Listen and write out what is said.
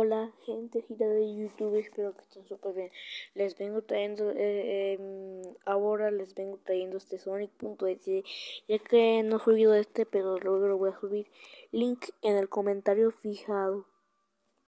Hola gente gira de YouTube, espero que estén súper bien. Les vengo trayendo, eh, em, ahora les vengo trayendo este Sonic.exe, ya que no he subido este, pero luego lo voy a subir. Link en el comentario fijado.